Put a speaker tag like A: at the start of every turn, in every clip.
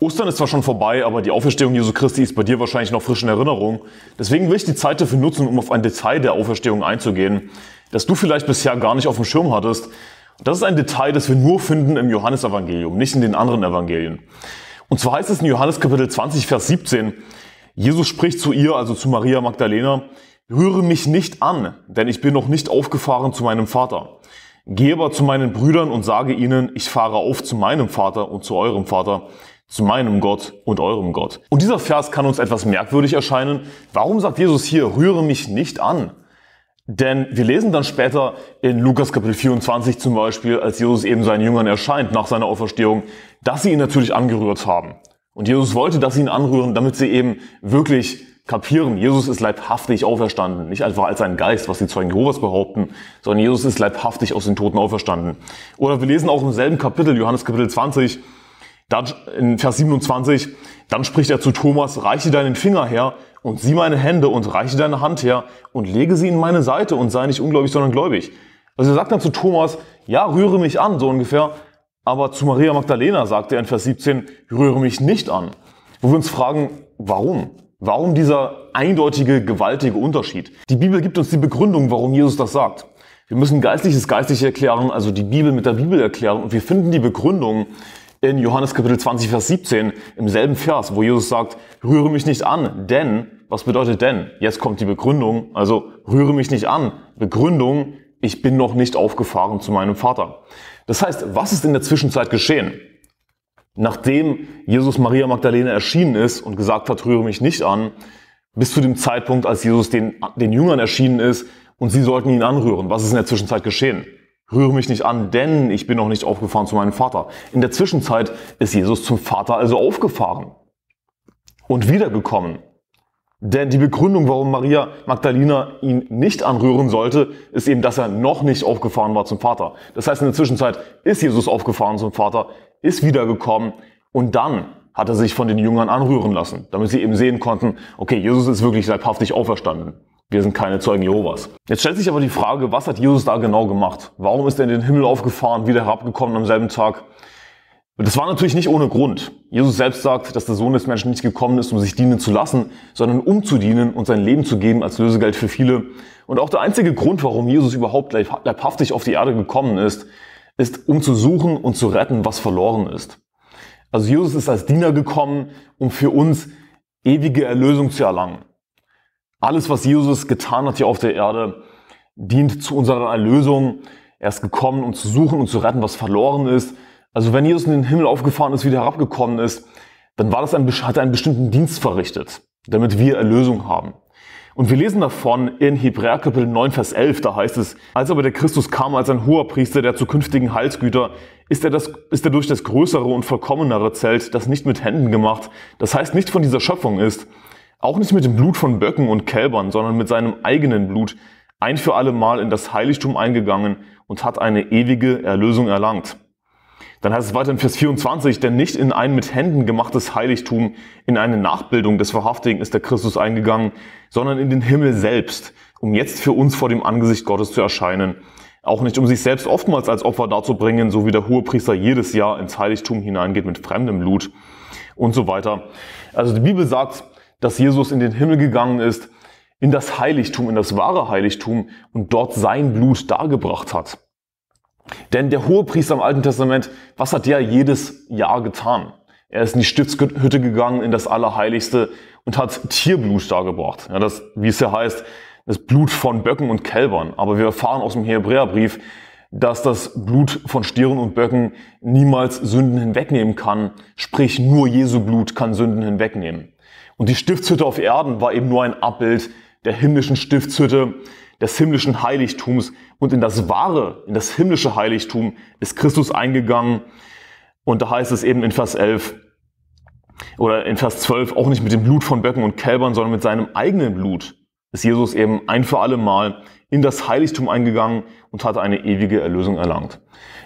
A: Ostern ist zwar schon vorbei, aber die Auferstehung Jesu Christi ist bei dir wahrscheinlich noch frisch in Erinnerung. Deswegen will ich die Zeit dafür nutzen, um auf ein Detail der Auferstehung einzugehen, das du vielleicht bisher gar nicht auf dem Schirm hattest. Das ist ein Detail, das wir nur finden im Johannesevangelium, nicht in den anderen Evangelien. Und zwar heißt es in Johannes Kapitel 20, Vers 17, Jesus spricht zu ihr, also zu Maria Magdalena, rühre mich nicht an, denn ich bin noch nicht aufgefahren zu meinem Vater. Gehe aber zu meinen Brüdern und sage ihnen, ich fahre auf zu meinem Vater und zu eurem Vater, zu meinem Gott und eurem Gott. Und dieser Vers kann uns etwas merkwürdig erscheinen. Warum sagt Jesus hier, rühre mich nicht an? Denn wir lesen dann später in Lukas Kapitel 24 zum Beispiel, als Jesus eben seinen Jüngern erscheint nach seiner Auferstehung, dass sie ihn natürlich angerührt haben. Und Jesus wollte, dass sie ihn anrühren, damit sie eben wirklich kapieren, Jesus ist leibhaftig auferstanden. Nicht einfach als ein Geist, was die Zeugen Jehovas behaupten, sondern Jesus ist leibhaftig aus den Toten auferstanden. Oder wir lesen auch im selben Kapitel, Johannes Kapitel 20, dann, in Vers 27, dann spricht er zu Thomas, reiche deinen Finger her und sieh meine Hände und reiche deine Hand her und lege sie in meine Seite und sei nicht ungläubig, sondern gläubig. Also er sagt dann zu Thomas, ja, rühre mich an, so ungefähr. Aber zu Maria Magdalena sagt er in Vers 17, rühre mich nicht an. Wo wir uns fragen, warum? Warum dieser eindeutige, gewaltige Unterschied? Die Bibel gibt uns die Begründung, warum Jesus das sagt. Wir müssen Geistliches Geistliche erklären, also die Bibel mit der Bibel erklären und wir finden die Begründung in Johannes Kapitel 20, Vers 17, im selben Vers, wo Jesus sagt, rühre mich nicht an, denn, was bedeutet denn? Jetzt kommt die Begründung, also rühre mich nicht an. Begründung, ich bin noch nicht aufgefahren zu meinem Vater. Das heißt, was ist in der Zwischenzeit geschehen? Nachdem Jesus Maria Magdalena erschienen ist und gesagt hat, rühre mich nicht an, bis zu dem Zeitpunkt, als Jesus den, den Jüngern erschienen ist und sie sollten ihn anrühren. Was ist in der Zwischenzeit geschehen? Rühre mich nicht an, denn ich bin noch nicht aufgefahren zu meinem Vater. In der Zwischenzeit ist Jesus zum Vater also aufgefahren und wiedergekommen. Denn die Begründung, warum Maria Magdalena ihn nicht anrühren sollte, ist eben, dass er noch nicht aufgefahren war zum Vater. Das heißt, in der Zwischenzeit ist Jesus aufgefahren zum Vater, ist wiedergekommen und dann hat er sich von den Jüngern anrühren lassen, damit sie eben sehen konnten, okay, Jesus ist wirklich leibhaftig auferstanden. Wir sind keine Zeugen Jehovas. Jetzt stellt sich aber die Frage, was hat Jesus da genau gemacht? Warum ist er in den Himmel aufgefahren, wieder herabgekommen am selben Tag? Das war natürlich nicht ohne Grund. Jesus selbst sagt, dass der Sohn des Menschen nicht gekommen ist, um sich dienen zu lassen, sondern um zu dienen und sein Leben zu geben als Lösegeld für viele. Und auch der einzige Grund, warum Jesus überhaupt leibhaftig auf die Erde gekommen ist, ist, um zu suchen und zu retten, was verloren ist. Also Jesus ist als Diener gekommen, um für uns ewige Erlösung zu erlangen. Alles, was Jesus getan hat hier auf der Erde, dient zu unserer Erlösung. Er ist gekommen, um zu suchen und zu retten, was verloren ist. Also wenn Jesus in den Himmel aufgefahren ist, wieder herabgekommen ist, dann war das ein, hat er einen bestimmten Dienst verrichtet, damit wir Erlösung haben. Und wir lesen davon in Hebräer Kapitel 9, Vers 11, da heißt es, als aber der Christus kam als ein hoher Priester der zukünftigen Heilsgüter, ist er, das, ist er durch das größere und vollkommenere Zelt, das nicht mit Händen gemacht, das heißt nicht von dieser Schöpfung ist, auch nicht mit dem Blut von Böcken und Kälbern, sondern mit seinem eigenen Blut, ein für alle Mal in das Heiligtum eingegangen und hat eine ewige Erlösung erlangt. Dann heißt es weiter in Vers 24, denn nicht in ein mit Händen gemachtes Heiligtum, in eine Nachbildung des Wahrhaftigen ist der Christus eingegangen, sondern in den Himmel selbst, um jetzt für uns vor dem Angesicht Gottes zu erscheinen. Auch nicht um sich selbst oftmals als Opfer darzubringen, so wie der Hohepriester jedes Jahr ins Heiligtum hineingeht mit fremdem Blut und so weiter. Also die Bibel sagt, dass Jesus in den Himmel gegangen ist, in das Heiligtum, in das wahre Heiligtum und dort sein Blut dargebracht hat. Denn der Hohepriester im Alten Testament, was hat der jedes Jahr getan? Er ist in die Stiftshütte gegangen, in das Allerheiligste und hat Tierblut dargebracht. Ja, das, wie es ja heißt, das Blut von Böcken und Kälbern. Aber wir erfahren aus dem Hebräerbrief, dass das Blut von Stieren und Böcken niemals Sünden hinwegnehmen kann. Sprich, nur Jesu Blut kann Sünden hinwegnehmen. Und die Stiftshütte auf Erden war eben nur ein Abbild der himmlischen Stiftshütte, des himmlischen Heiligtums. Und in das wahre, in das himmlische Heiligtum ist Christus eingegangen. Und da heißt es eben in Vers 11 oder in Vers 12 auch nicht mit dem Blut von Böcken und Kälbern, sondern mit seinem eigenen Blut ist Jesus eben ein für alle Mal in das Heiligtum eingegangen und hat eine ewige Erlösung erlangt.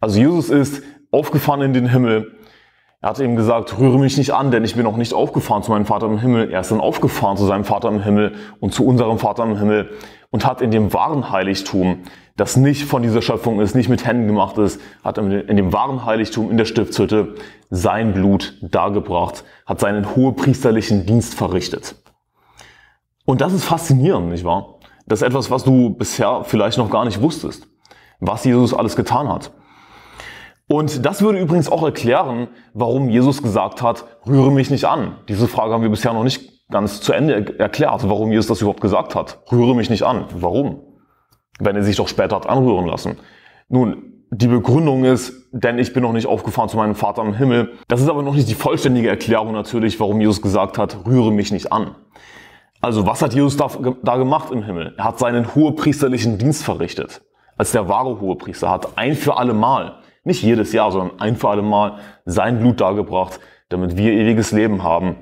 A: Also Jesus ist aufgefahren in den Himmel er hat ihm gesagt, rühre mich nicht an, denn ich bin noch nicht aufgefahren zu meinem Vater im Himmel. Er ist dann aufgefahren zu seinem Vater im Himmel und zu unserem Vater im Himmel und hat in dem wahren Heiligtum, das nicht von dieser Schöpfung ist, nicht mit Händen gemacht ist, hat in dem wahren Heiligtum in der Stiftshütte sein Blut dargebracht, hat seinen hohepriesterlichen Dienst verrichtet. Und das ist faszinierend, nicht wahr? Das ist etwas, was du bisher vielleicht noch gar nicht wusstest, was Jesus alles getan hat. Und das würde übrigens auch erklären, warum Jesus gesagt hat, rühre mich nicht an. Diese Frage haben wir bisher noch nicht ganz zu Ende erklärt, warum Jesus das überhaupt gesagt hat. Rühre mich nicht an. Warum? Wenn er sich doch später hat anrühren lassen. Nun, die Begründung ist, denn ich bin noch nicht aufgefahren zu meinem Vater im Himmel. Das ist aber noch nicht die vollständige Erklärung natürlich, warum Jesus gesagt hat, rühre mich nicht an. Also was hat Jesus da, da gemacht im Himmel? Er hat seinen hohepriesterlichen Dienst verrichtet. Als der wahre Hohepriester hat ein für alle Mal nicht jedes Jahr, sondern ein für alle Mal sein Blut dargebracht, damit wir ewiges Leben haben.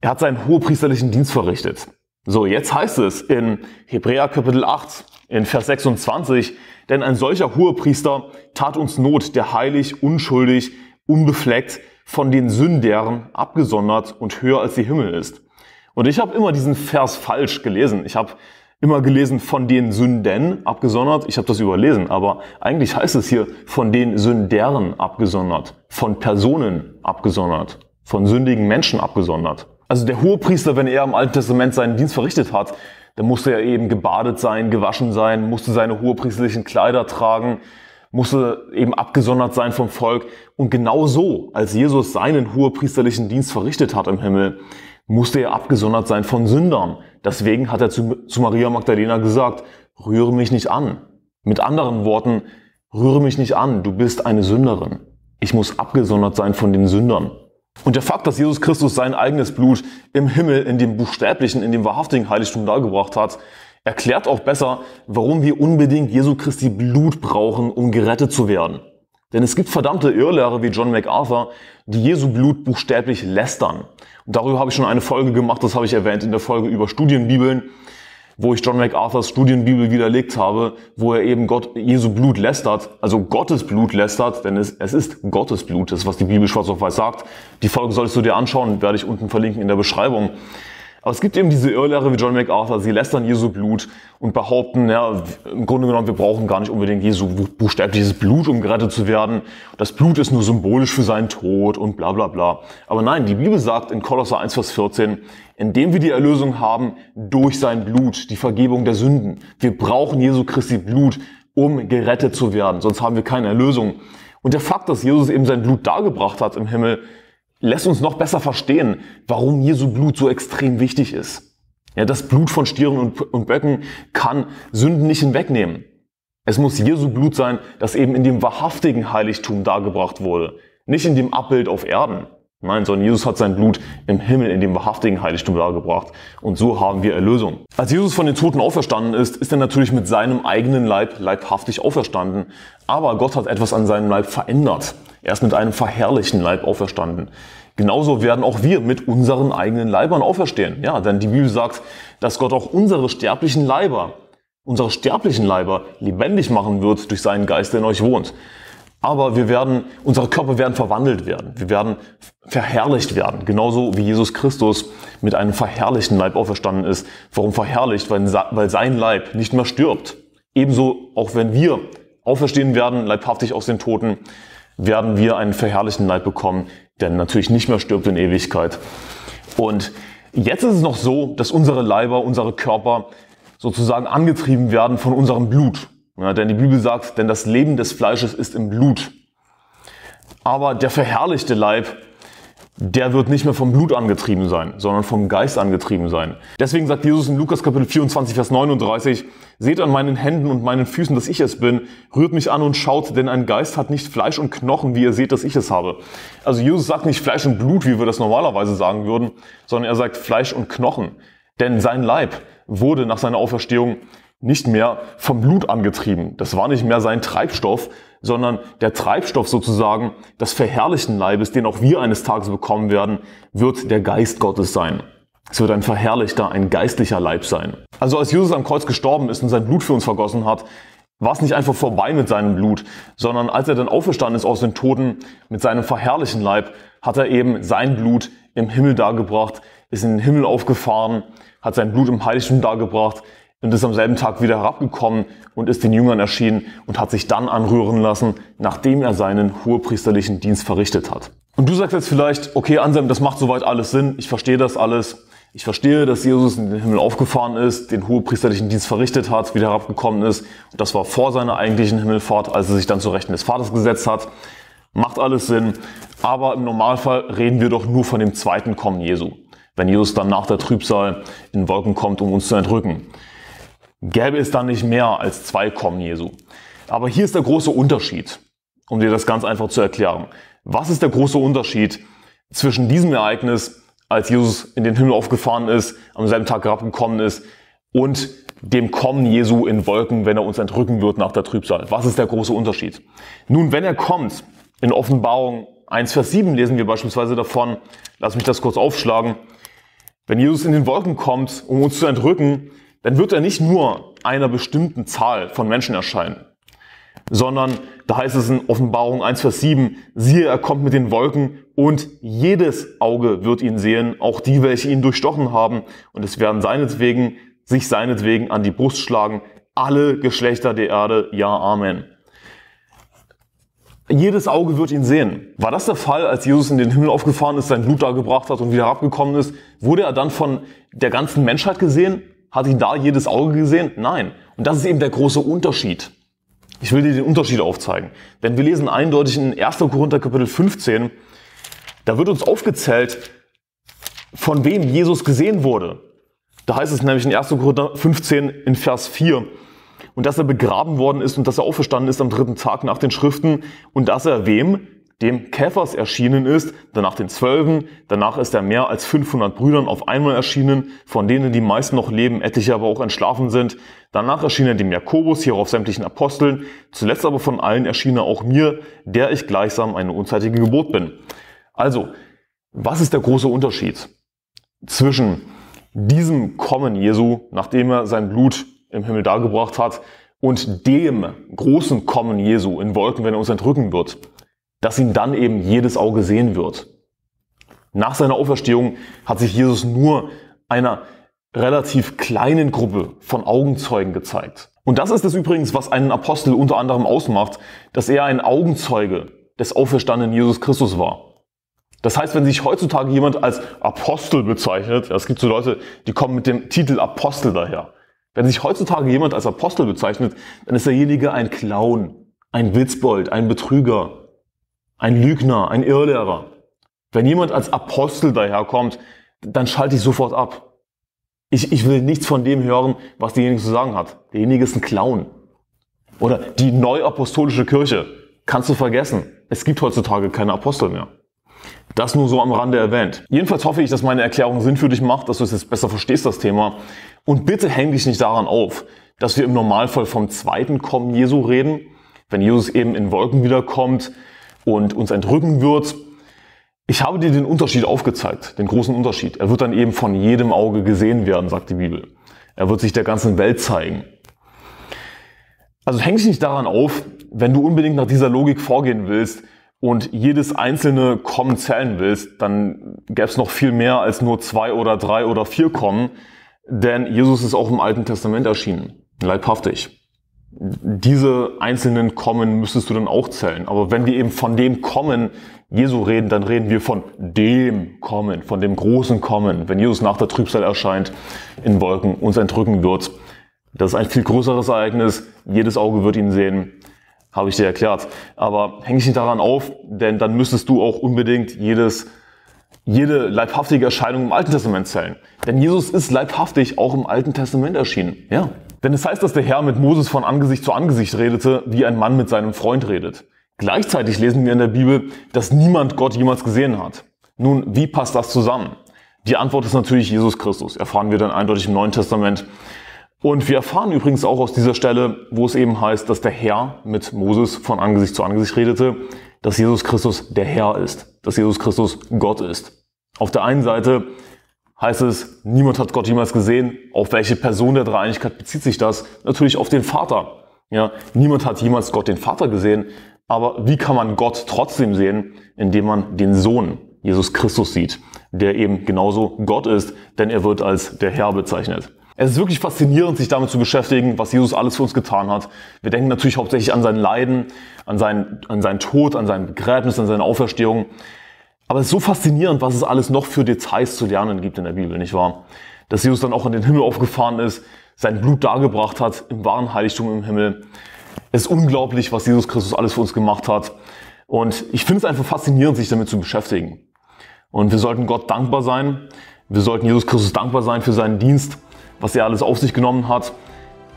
A: Er hat seinen hohepriesterlichen Dienst verrichtet. So, jetzt heißt es in Hebräer Kapitel 8, in Vers 26, denn ein solcher Hohepriester tat uns Not, der heilig, unschuldig, unbefleckt, von den Sündären abgesondert und höher als die Himmel ist. Und ich habe immer diesen Vers falsch gelesen. Ich habe immer gelesen von den Sünden abgesondert. Ich habe das überlesen, aber eigentlich heißt es hier von den Sünderen abgesondert, von Personen abgesondert, von sündigen Menschen abgesondert. Also der Hohepriester, wenn er im Alten Testament seinen Dienst verrichtet hat, dann musste er eben gebadet sein, gewaschen sein, musste seine hohepriesterlichen Kleider tragen, musste eben abgesondert sein vom Volk. Und genau so, als Jesus seinen hohepriesterlichen Dienst verrichtet hat im Himmel, musste er abgesondert sein von Sündern. Deswegen hat er zu, zu Maria Magdalena gesagt, rühre mich nicht an. Mit anderen Worten, rühre mich nicht an, du bist eine Sünderin. Ich muss abgesondert sein von den Sündern. Und der Fakt, dass Jesus Christus sein eigenes Blut im Himmel, in dem buchstäblichen, in dem wahrhaftigen Heiligtum dargebracht hat, erklärt auch besser, warum wir unbedingt Jesu Christi Blut brauchen, um gerettet zu werden. Denn es gibt verdammte Irrlehrer wie John MacArthur, die Jesu Blut buchstäblich lästern. Und darüber habe ich schon eine Folge gemacht, das habe ich erwähnt in der Folge über Studienbibeln, wo ich John MacArthurs Studienbibel widerlegt habe, wo er eben Gott, Jesu Blut lästert, also Gottes Blut lästert, denn es, es ist Gottes Blut, das ist, was die Bibel schwarz auf weiß sagt. Die Folge solltest du dir anschauen, werde ich unten verlinken in der Beschreibung. Aber es gibt eben diese Irrlehre wie John MacArthur, sie lästern Jesu Blut und behaupten, ja, im Grunde genommen, wir brauchen gar nicht unbedingt Jesu buchstäbliches Blut, um gerettet zu werden. Das Blut ist nur symbolisch für seinen Tod und bla bla bla. Aber nein, die Bibel sagt in Kolosser 1, Vers 14, indem wir die Erlösung haben durch sein Blut, die Vergebung der Sünden. Wir brauchen Jesu Christi Blut, um gerettet zu werden, sonst haben wir keine Erlösung. Und der Fakt, dass Jesus eben sein Blut dargebracht hat im Himmel, lässt uns noch besser verstehen, warum Jesu Blut so extrem wichtig ist. Ja, das Blut von Stieren und, und Böcken kann Sünden nicht hinwegnehmen. Es muss Jesu Blut sein, das eben in dem wahrhaftigen Heiligtum dargebracht wurde, nicht in dem Abbild auf Erden. Nein, sondern Jesus hat sein Blut im Himmel in dem wahrhaftigen Heiligtum dargebracht. Und so haben wir Erlösung. Als Jesus von den Toten auferstanden ist, ist er natürlich mit seinem eigenen Leib leibhaftig auferstanden. Aber Gott hat etwas an seinem Leib verändert. Er ist mit einem verherrlichten Leib auferstanden. Genauso werden auch wir mit unseren eigenen Leibern auferstehen. Ja, denn die Bibel sagt, dass Gott auch unsere sterblichen Leiber, unsere sterblichen Leiber lebendig machen wird durch seinen Geist, der in euch wohnt. Aber wir werden, unsere Körper werden verwandelt werden. Wir werden verherrlicht werden. Genauso wie Jesus Christus mit einem verherrlichten Leib auferstanden ist. Warum verherrlicht? Weil, weil sein Leib nicht mehr stirbt. Ebenso auch wenn wir auferstehen werden, leibhaftig aus den Toten, werden wir einen verherrlichten Leib bekommen, der natürlich nicht mehr stirbt in Ewigkeit. Und jetzt ist es noch so, dass unsere Leiber, unsere Körper sozusagen angetrieben werden von unserem Blut. Ja, denn die Bibel sagt, denn das Leben des Fleisches ist im Blut. Aber der verherrlichte Leib der wird nicht mehr vom Blut angetrieben sein, sondern vom Geist angetrieben sein. Deswegen sagt Jesus in Lukas Kapitel 24, Vers 39, Seht an meinen Händen und meinen Füßen, dass ich es bin, rührt mich an und schaut, denn ein Geist hat nicht Fleisch und Knochen, wie ihr seht, dass ich es habe. Also Jesus sagt nicht Fleisch und Blut, wie wir das normalerweise sagen würden, sondern er sagt Fleisch und Knochen. Denn sein Leib wurde nach seiner Auferstehung nicht mehr vom Blut angetrieben. Das war nicht mehr sein Treibstoff, sondern der Treibstoff sozusagen des verherrlichten Leibes, den auch wir eines Tages bekommen werden, wird der Geist Gottes sein. Es wird ein verherrlichter, ein geistlicher Leib sein. Also als Jesus am Kreuz gestorben ist und sein Blut für uns vergossen hat, war es nicht einfach vorbei mit seinem Blut, sondern als er dann auferstanden ist aus den Toten mit seinem verherrlichen Leib, hat er eben sein Blut im Himmel dargebracht, ist in den Himmel aufgefahren, hat sein Blut im Heiligtum dargebracht, und ist am selben Tag wieder herabgekommen und ist den Jüngern erschienen und hat sich dann anrühren lassen, nachdem er seinen hohepriesterlichen Dienst verrichtet hat. Und du sagst jetzt vielleicht, okay, Anselm, das macht soweit alles Sinn, ich verstehe das alles. Ich verstehe, dass Jesus in den Himmel aufgefahren ist, den hohepriesterlichen Dienst verrichtet hat, wieder herabgekommen ist. Und das war vor seiner eigentlichen Himmelfahrt, als er sich dann zu Rechten des Vaters gesetzt hat. Macht alles Sinn. Aber im Normalfall reden wir doch nur von dem zweiten Kommen Jesu. Wenn Jesus dann nach der Trübsal in Wolken kommt, um uns zu entrücken gäbe es dann nicht mehr als zwei Kommen Jesu. Aber hier ist der große Unterschied, um dir das ganz einfach zu erklären. Was ist der große Unterschied zwischen diesem Ereignis, als Jesus in den Himmel aufgefahren ist, am selben Tag herabgekommen ist, und dem Kommen Jesu in Wolken, wenn er uns entrücken wird nach der Trübsal? Was ist der große Unterschied? Nun, wenn er kommt, in Offenbarung 1, Vers 7 lesen wir beispielsweise davon, lass mich das kurz aufschlagen, wenn Jesus in den Wolken kommt, um uns zu entrücken, dann wird er nicht nur einer bestimmten Zahl von Menschen erscheinen, sondern da heißt es in Offenbarung 1, Vers 7, siehe, er kommt mit den Wolken und jedes Auge wird ihn sehen, auch die, welche ihn durchstochen haben, und es werden seinetwegen, sich seinetwegen an die Brust schlagen, alle Geschlechter der Erde, ja, Amen. Jedes Auge wird ihn sehen. War das der Fall, als Jesus in den Himmel aufgefahren ist, sein Blut da gebracht hat und wieder herabgekommen ist? Wurde er dann von der ganzen Menschheit gesehen? Hat ihn da jedes Auge gesehen? Nein. Und das ist eben der große Unterschied. Ich will dir den Unterschied aufzeigen. Denn wir lesen eindeutig in 1. Korinther Kapitel 15, da wird uns aufgezählt, von wem Jesus gesehen wurde. Da heißt es nämlich in 1. Korinther 15 in Vers 4, und dass er begraben worden ist und dass er auferstanden ist am dritten Tag nach den Schriften und dass er wem? dem Käfers erschienen ist, danach den Zwölfen, danach ist er mehr als 500 Brüdern auf einmal erschienen, von denen die meisten noch leben, etliche aber auch entschlafen sind. Danach erschien er dem Jakobus, hierauf sämtlichen Aposteln, zuletzt aber von allen erschien er auch mir, der ich gleichsam eine unzeitige Geburt bin. Also, was ist der große Unterschied zwischen diesem Kommen Jesu, nachdem er sein Blut im Himmel dargebracht hat, und dem großen Kommen Jesu in Wolken, wenn er uns entrücken wird? dass ihn dann eben jedes Auge sehen wird. Nach seiner Auferstehung hat sich Jesus nur einer relativ kleinen Gruppe von Augenzeugen gezeigt. Und das ist es übrigens, was einen Apostel unter anderem ausmacht, dass er ein Augenzeuge des auferstandenen Jesus Christus war. Das heißt, wenn sich heutzutage jemand als Apostel bezeichnet, ja, es gibt so Leute, die kommen mit dem Titel Apostel daher. Wenn sich heutzutage jemand als Apostel bezeichnet, dann ist derjenige ein Clown, ein Witzbold, ein Betrüger, ein Lügner, ein Irrlehrer. Wenn jemand als Apostel daherkommt, dann schalte ich sofort ab. Ich, ich will nichts von dem hören, was derjenige zu sagen hat. Derjenige ist ein Clown. Oder die neuapostolische Kirche. Kannst du vergessen. Es gibt heutzutage keine Apostel mehr. Das nur so am Rande erwähnt. Jedenfalls hoffe ich, dass meine Erklärung Sinn für dich macht, dass du es jetzt besser verstehst, das Thema. Und bitte häng dich nicht daran auf, dass wir im Normalfall vom zweiten Kommen Jesu reden, wenn Jesus eben in Wolken wiederkommt und uns entrücken wird. Ich habe dir den Unterschied aufgezeigt, den großen Unterschied. Er wird dann eben von jedem Auge gesehen werden, sagt die Bibel. Er wird sich der ganzen Welt zeigen. Also häng dich nicht daran auf, wenn du unbedingt nach dieser Logik vorgehen willst und jedes einzelne Kommen zählen willst, dann gäbe es noch viel mehr als nur zwei oder drei oder vier Kommen, denn Jesus ist auch im Alten Testament erschienen, leibhaftig diese einzelnen kommen müsstest du dann auch zählen. Aber wenn wir eben von dem kommen, Jesu reden, dann reden wir von dem kommen, von dem großen kommen. Wenn Jesus nach der Trübsal erscheint, in Wolken uns entrücken wird. Das ist ein viel größeres Ereignis. Jedes Auge wird ihn sehen. Habe ich dir erklärt. Aber häng dich nicht daran auf, denn dann müsstest du auch unbedingt jedes jede leibhaftige Erscheinung im Alten Testament zählen. Denn Jesus ist leibhaftig auch im Alten Testament erschienen. Ja, denn es heißt, dass der Herr mit Moses von Angesicht zu Angesicht redete, wie ein Mann mit seinem Freund redet. Gleichzeitig lesen wir in der Bibel, dass niemand Gott jemals gesehen hat. Nun, wie passt das zusammen? Die Antwort ist natürlich Jesus Christus, erfahren wir dann eindeutig im Neuen Testament. Und wir erfahren übrigens auch aus dieser Stelle, wo es eben heißt, dass der Herr mit Moses von Angesicht zu Angesicht redete, dass Jesus Christus der Herr ist, dass Jesus Christus Gott ist. Auf der einen Seite heißt es, niemand hat Gott jemals gesehen. Auf welche Person der Dreieinigkeit bezieht sich das? Natürlich auf den Vater. Ja, niemand hat jemals Gott den Vater gesehen. Aber wie kann man Gott trotzdem sehen? Indem man den Sohn, Jesus Christus, sieht, der eben genauso Gott ist, denn er wird als der Herr bezeichnet. Es ist wirklich faszinierend, sich damit zu beschäftigen, was Jesus alles für uns getan hat. Wir denken natürlich hauptsächlich an sein Leiden, an seinen, an seinen Tod, an sein Begräbnis, an seine Auferstehung. Aber es ist so faszinierend, was es alles noch für Details zu lernen gibt in der Bibel, nicht wahr? Dass Jesus dann auch in den Himmel aufgefahren ist, sein Blut dargebracht hat, im wahren Heiligtum im Himmel. Es ist unglaublich, was Jesus Christus alles für uns gemacht hat. Und ich finde es einfach faszinierend, sich damit zu beschäftigen. Und wir sollten Gott dankbar sein. Wir sollten Jesus Christus dankbar sein für seinen Dienst, was er alles auf sich genommen hat.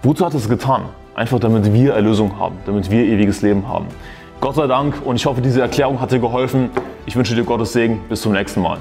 A: Wozu hat er es getan? Einfach damit wir Erlösung haben, damit wir ewiges Leben haben. Gott sei Dank und ich hoffe, diese Erklärung hat dir geholfen. Ich wünsche dir Gottes Segen. Bis zum nächsten Mal.